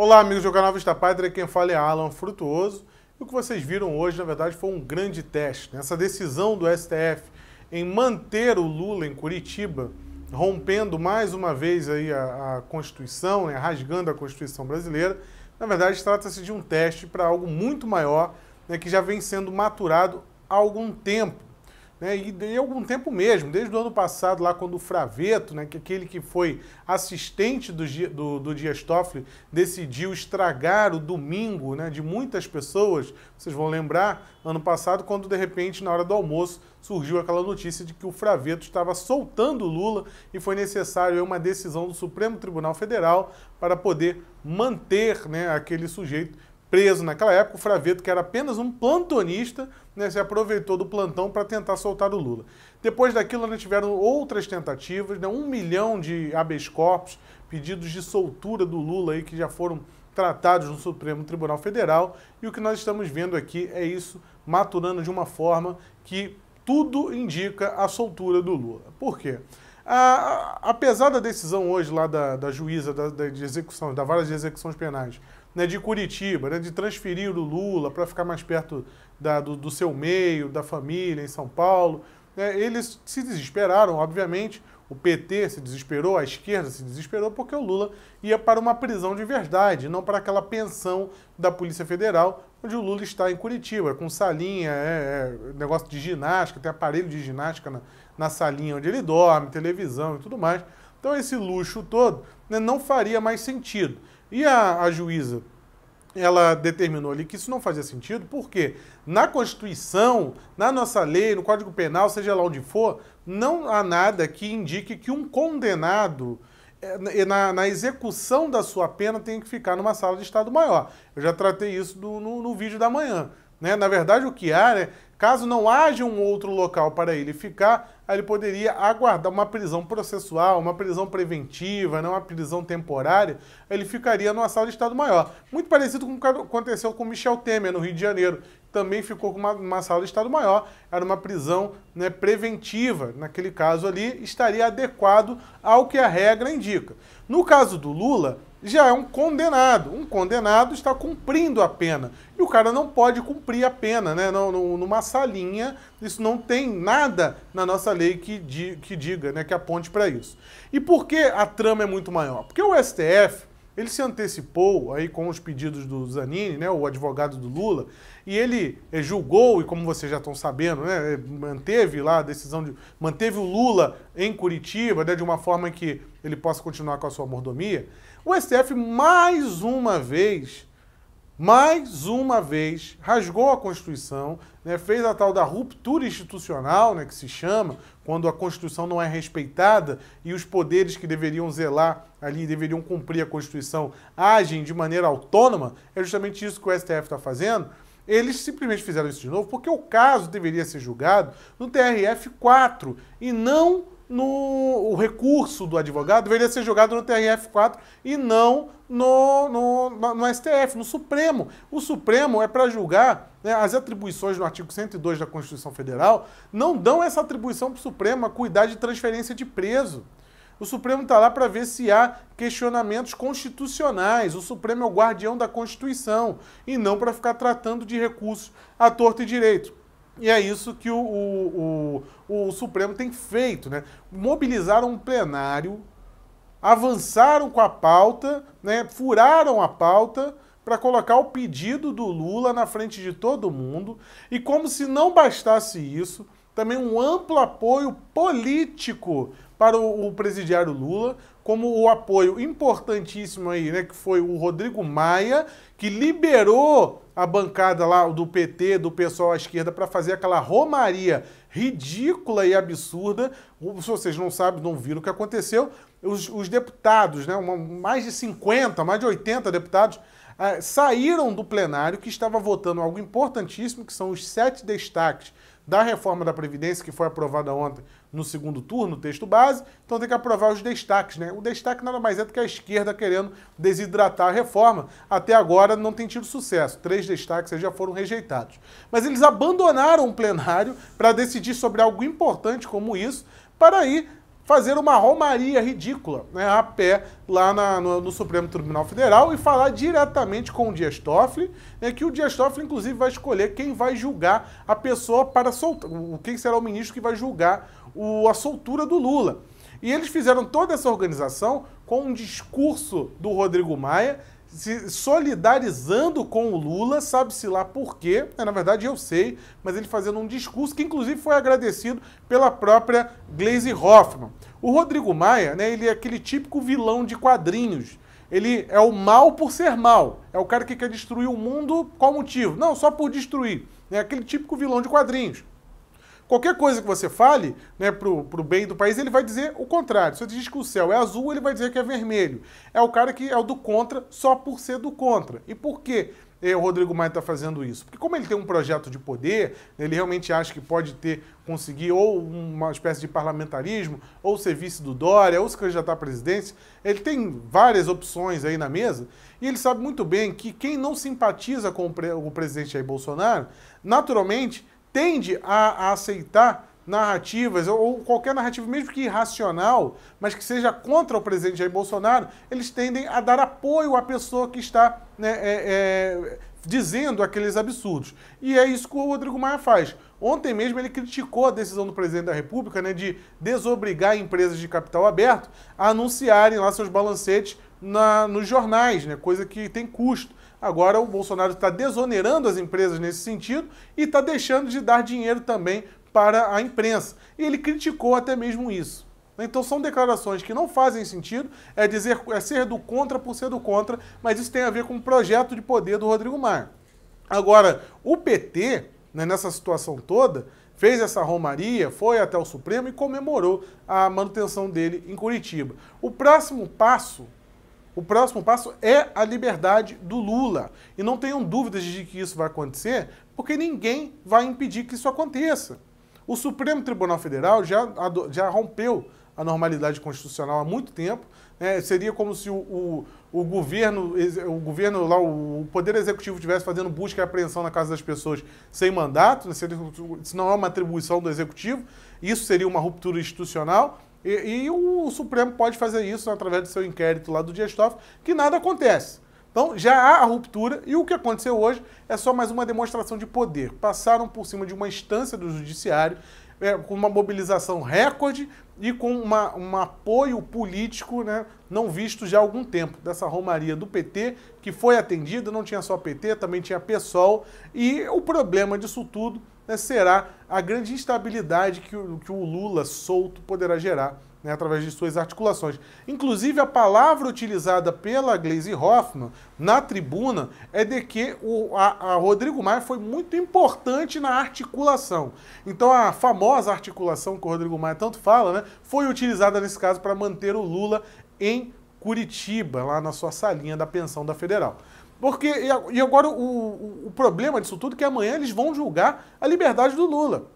Olá, amigos do canal Vista Pátria, quem fala é Alan Frutuoso. E o que vocês viram hoje, na verdade, foi um grande teste. Né? Essa decisão do STF em manter o Lula em Curitiba, rompendo mais uma vez aí a, a Constituição, né, rasgando a Constituição brasileira, na verdade trata-se de um teste para algo muito maior, né, que já vem sendo maturado há algum tempo. Né, e de algum tempo mesmo, desde o ano passado, lá quando o Fraveto, né, que é aquele que foi assistente do, do, do Dias Toffoli, decidiu estragar o domingo né, de muitas pessoas. Vocês vão lembrar, ano passado, quando de repente, na hora do almoço, surgiu aquela notícia de que o Fraveto estava soltando Lula e foi necessário uma decisão do Supremo Tribunal Federal para poder manter né, aquele sujeito preso. Naquela época, o Fraveto, que era apenas um plantonista né, se aproveitou do plantão para tentar soltar o Lula. Depois daquilo, né, tiveram outras tentativas, né, um milhão de habeas corpus, pedidos de soltura do Lula aí que já foram tratados no Supremo Tribunal Federal. E o que nós estamos vendo aqui é isso maturando de uma forma que tudo indica a soltura do Lula. Por quê? apesar da decisão hoje lá da, da juíza da, da, de execução, da vara de execuções penais, né, de Curitiba, né, de transferir o Lula para ficar mais perto da, do, do, seu meio, da família em São Paulo. Né, eles se desesperaram, obviamente. O PT se desesperou, a esquerda se desesperou, porque o Lula ia para uma prisão de verdade, não para aquela pensão da Polícia Federal, onde o Lula está em Curitiba, com salinha, é, é, negócio de ginástica, tem aparelho de ginástica na, na salinha onde ele dorme, televisão e tudo mais. Então esse luxo todo né, não faria mais sentido. E a, a juíza, ela determinou ali que isso não fazia sentido, porque na Constituição, na nossa lei, no Código Penal, seja lá onde for, não há nada que indique que um condenado eh, eh, na, na, execução da sua pena tem que ficar numa sala de estado maior. Eu já tratei isso do, no, no, vídeo da manhã. Né? Na verdade, o que há, né? caso não haja um outro local para ele ficar, ele poderia aguardar uma prisão processual, uma prisão preventiva, não né, uma prisão temporária, ele ficaria numa sala de Estado Maior. Muito parecido com o que aconteceu com Michel Temer, no Rio de Janeiro. Também ficou com uma, uma sala de Estado Maior, era uma prisão né, preventiva. Naquele caso ali, estaria adequado ao que a regra indica. No caso do Lula, já é um condenado. Um condenado está cumprindo a pena. E o cara não pode cumprir a pena, né? Não, não, numa salinha, isso não tem nada na nossa lei que, di, que diga, né? Que aponte para isso. E por que a trama é muito maior? Porque o STF, ele se antecipou aí com os pedidos do Zanini, né? O advogado do Lula, e ele eh, julgou, e como vocês já estão sabendo, né? Eh, manteve lá a decisão de. Manteve o Lula em Curitiba, né? De uma forma que ele possa continuar com a sua mordomia. O STF, mais uma vez, mais uma vez, rasgou a Constituição, né, fez a tal da ruptura institucional, né, que se chama, quando a Constituição não é respeitada e os poderes que deveriam zelar ali, deveriam cumprir a Constituição, agem de maneira autônoma, é justamente isso que o STF está fazendo. Eles simplesmente fizeram isso de novo porque o caso deveria ser julgado no TRF 4 e não no o recurso do advogado deveria ser julgado no TRF4 e não no, no, no, no STF, no Supremo. O Supremo é para julgar, né, as atribuições no artigo 102 da Constituição Federal não dão essa atribuição para o Supremo a cuidar de transferência de preso. O Supremo está lá para ver se há questionamentos constitucionais. O Supremo é o guardião da Constituição e não para ficar tratando de recursos à torta e direito. E é isso que o, o, o, o Supremo tem feito, né? Mobilizaram um plenário, avançaram com a pauta, né? furaram a pauta para colocar o pedido do Lula na frente de todo mundo. E como se não bastasse isso, também um amplo apoio político para o, o presidiário Lula, como o apoio importantíssimo aí, né, que foi o Rodrigo Maia, que liberou a bancada lá do PT, do pessoal à esquerda, para fazer aquela romaria ridícula e absurda. Se vocês não sabem, não viram o que aconteceu, os, os deputados, né, uma, mais de 50, mais de 80 deputados, ah, saíram do plenário que estava votando algo importantíssimo, que são os sete destaques da reforma da Previdência, que foi aprovada ontem no segundo turno, texto base, então tem que aprovar os destaques, né? O destaque nada mais é do que a esquerda querendo desidratar a reforma. Até agora não tem tido sucesso. Três destaques já foram rejeitados. Mas eles abandonaram o plenário para decidir sobre algo importante como isso, para ir fazer uma romaria ridícula né, a pé lá na, no, no, Supremo Tribunal Federal e falar diretamente com o Dias Toffoli, né, que o Dias Toffoli, inclusive, vai escolher quem vai julgar a pessoa para soltar, quem será o ministro que vai julgar o, a soltura do Lula. E eles fizeram toda essa organização com um discurso do Rodrigo Maia, se solidarizando com o Lula, sabe-se lá por quê, né? na verdade eu sei, mas ele fazendo um discurso que inclusive foi agradecido pela própria Glaze Hoffman. O Rodrigo Maia, né, ele é aquele típico vilão de quadrinhos. Ele é o mal por ser mal. É o cara que quer destruir o mundo, qual motivo? Não, só por destruir. É aquele típico vilão de quadrinhos qualquer coisa que você fale, né, pro, pro bem do país, ele vai dizer o contrário. Se você diz que o céu é azul, ele vai dizer que é vermelho. É o cara que é o do contra só por ser do contra. E por quê? Eh, o Rodrigo Maia está fazendo isso? Porque como ele tem um projeto de poder, ele realmente acha que pode ter, conseguir ou uma espécie de parlamentarismo, ou ser vice do Dória, ou se candidatar à presidência, ele tem várias opções aí na mesa, e ele sabe muito bem que quem não simpatiza com o, presidente Jair Bolsonaro, naturalmente tende a, a aceitar narrativas, ou qualquer narrativa, mesmo que irracional, mas que seja contra o presidente Jair Bolsonaro, eles tendem a dar apoio à pessoa que está né, é, é, dizendo aqueles absurdos. E é isso que o Rodrigo Maia faz. Ontem mesmo ele criticou a decisão do presidente da República né, de desobrigar empresas de capital aberto a anunciarem lá seus balancetes na, nos jornais, né, coisa que tem custo. Agora o Bolsonaro está desonerando as empresas nesse sentido e está deixando de dar dinheiro também para a imprensa. E ele criticou até mesmo isso. Então são declarações que não fazem sentido, é dizer é ser do contra por ser do contra, mas isso tem a ver com o projeto de poder do Rodrigo Maia. Agora, o PT, né, nessa situação toda, fez essa romaria, foi até o Supremo e comemorou a manutenção dele em Curitiba. O próximo passo o próximo passo é a liberdade do Lula. E não tenham dúvidas de que isso vai acontecer, porque ninguém vai impedir que isso aconteça. O Supremo Tribunal Federal já, já rompeu a normalidade constitucional há muito tempo. Né? Seria como se o, o, o, governo, o governo lá, o, poder executivo estivesse fazendo busca e apreensão na casa das pessoas sem mandato, né? isso não é uma atribuição do executivo, isso seria uma ruptura institucional. E, e, o Supremo pode fazer isso através do seu inquérito lá do Dias Toffoli, que nada acontece. Então já há a ruptura e o que aconteceu hoje é só mais uma demonstração de poder. Passaram por cima de uma instância do judiciário é, com uma mobilização recorde e com uma, um apoio político né, não visto já há algum tempo, dessa romaria do PT, que foi atendida, não tinha só PT, também tinha PSOL, e o problema disso tudo né, será a grande instabilidade que o, que o Lula solto poderá gerar né, através de suas articulações. Inclusive, a palavra utilizada pela Glaze Hoffman na tribuna é de que o a, a Rodrigo Maia foi muito importante na articulação. Então, a famosa articulação que o Rodrigo Maia tanto fala, né, foi utilizada nesse caso para manter o Lula em Curitiba, lá na sua salinha da pensão da Federal. Porque, e agora o, o, problema disso tudo é que amanhã eles vão julgar a liberdade do Lula.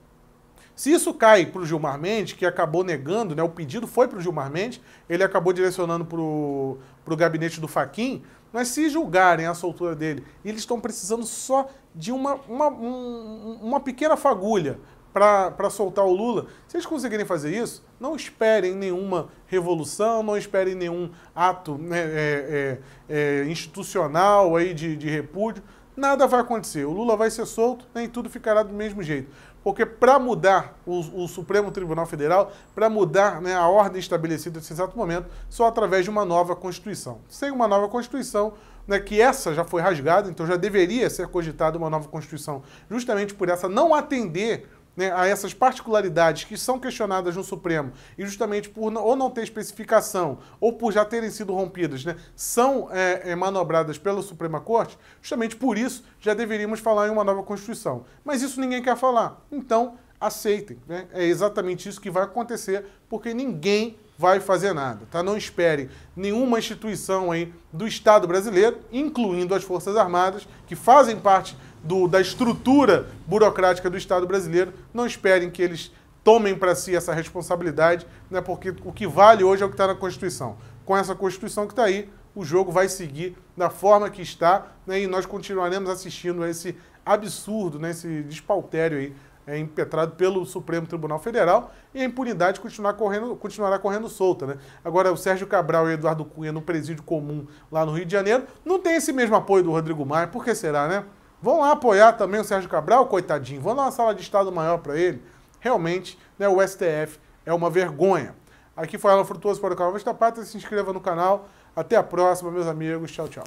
Se isso cai para o Gilmar Mendes, que acabou negando, né, o pedido foi para o Gilmar Mendes, ele acabou direcionando para o gabinete do Faquim, mas se julgarem a soltura dele, eles estão precisando só de uma, uma, um, uma pequena fagulha para soltar o Lula. Se eles conseguirem fazer isso, não esperem nenhuma revolução, não esperem nenhum ato né, é, é, é, institucional aí de, de repúdio. Nada vai acontecer. O Lula vai ser solto né, e tudo ficará do mesmo jeito. Porque para mudar o, o, Supremo Tribunal Federal, para mudar né, a ordem estabelecida nesse exato momento, só através de uma nova Constituição. Sem uma nova Constituição, né, que essa já foi rasgada, então já deveria ser cogitada uma nova Constituição, justamente por essa não atender né, a essas particularidades que são questionadas no Supremo e justamente por ou não ter especificação ou por já terem sido rompidas, né, são é, é, manobradas pela Suprema Corte, justamente por isso já deveríamos falar em uma nova Constituição. Mas isso ninguém quer falar. Então, aceitem. Né? É exatamente isso que vai acontecer, porque ninguém vai fazer nada. Tá? Não esperem nenhuma instituição aí do Estado brasileiro, incluindo as Forças Armadas, que fazem parte do, da estrutura burocrática do Estado brasileiro, não esperem que eles tomem para si essa responsabilidade, né, porque o que vale hoje é o que está na Constituição. Com essa Constituição que está aí, o jogo vai seguir da forma que está né, e nós continuaremos assistindo a esse absurdo, né, esse despautério aí, é, impetrado pelo Supremo Tribunal Federal e a impunidade continuar correndo, continuará correndo solta. Né? Agora, o Sérgio Cabral e o Eduardo Cunha no presídio comum lá no Rio de Janeiro não tem esse mesmo apoio do Rodrigo Maia, por que será, né? Vão lá apoiar também o Sérgio Cabral, coitadinho. Vão dar uma sala de Estado maior para ele. Realmente, né, o STF é uma vergonha. Aqui foi Alan Frutuoso para o canal Vesta Pátria. Se inscreva no canal. Até a próxima, meus amigos. Tchau, tchau.